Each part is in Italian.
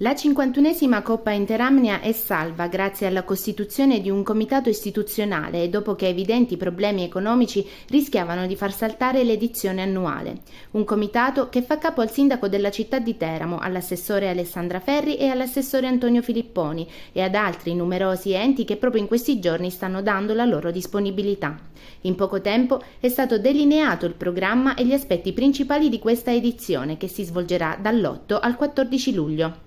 La 51esima Coppa Interamnia è salva grazie alla costituzione di un comitato istituzionale dopo che evidenti problemi economici rischiavano di far saltare l'edizione annuale. Un comitato che fa capo al sindaco della città di Teramo, all'assessore Alessandra Ferri e all'assessore Antonio Filipponi e ad altri numerosi enti che proprio in questi giorni stanno dando la loro disponibilità. In poco tempo è stato delineato il programma e gli aspetti principali di questa edizione che si svolgerà dall'8 al 14 luglio.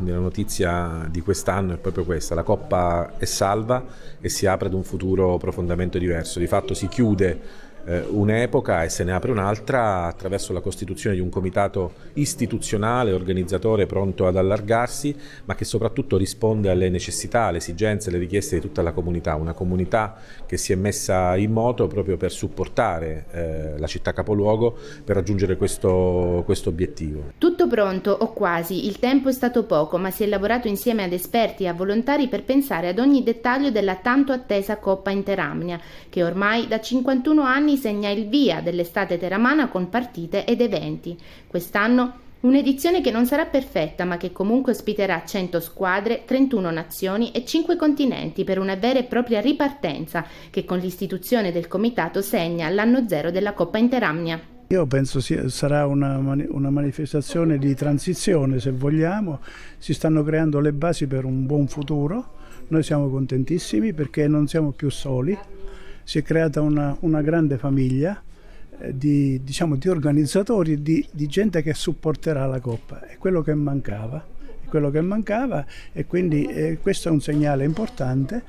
Quindi la notizia di quest'anno è proprio questa, la Coppa è salva e si apre ad un futuro profondamente diverso. Di fatto si chiude eh, un'epoca e se ne apre un'altra attraverso la costituzione di un comitato istituzionale, organizzatore pronto ad allargarsi, ma che soprattutto risponde alle necessità, alle esigenze, alle richieste di tutta la comunità, una comunità che si è messa in moto proprio per supportare eh, la città capoluogo per raggiungere questo, questo obiettivo. Tutto pronto o quasi, il tempo è stato poco, ma si è lavorato insieme ad esperti e a volontari per pensare ad ogni dettaglio della tanto attesa Coppa Interamnia, che ormai da 51 anni anni segna il via dell'estate teramana con partite ed eventi. Quest'anno Un'edizione che non sarà perfetta, ma che comunque ospiterà 100 squadre, 31 nazioni e 5 continenti per una vera e propria ripartenza che con l'istituzione del comitato segna l'anno zero della Coppa Interamnia. Io penso sia, sarà una, una manifestazione di transizione, se vogliamo. Si stanno creando le basi per un buon futuro. Noi siamo contentissimi perché non siamo più soli si è creata una, una grande famiglia eh, di, diciamo, di, organizzatori, di, di gente che supporterà la Coppa. È quello che mancava, è quello che mancava e quindi eh, questo è un segnale importante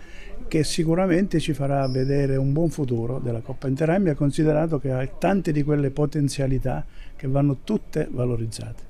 che sicuramente ci farà vedere un buon futuro della Coppa Interambia, considerato che ha tante di quelle potenzialità che vanno tutte valorizzate.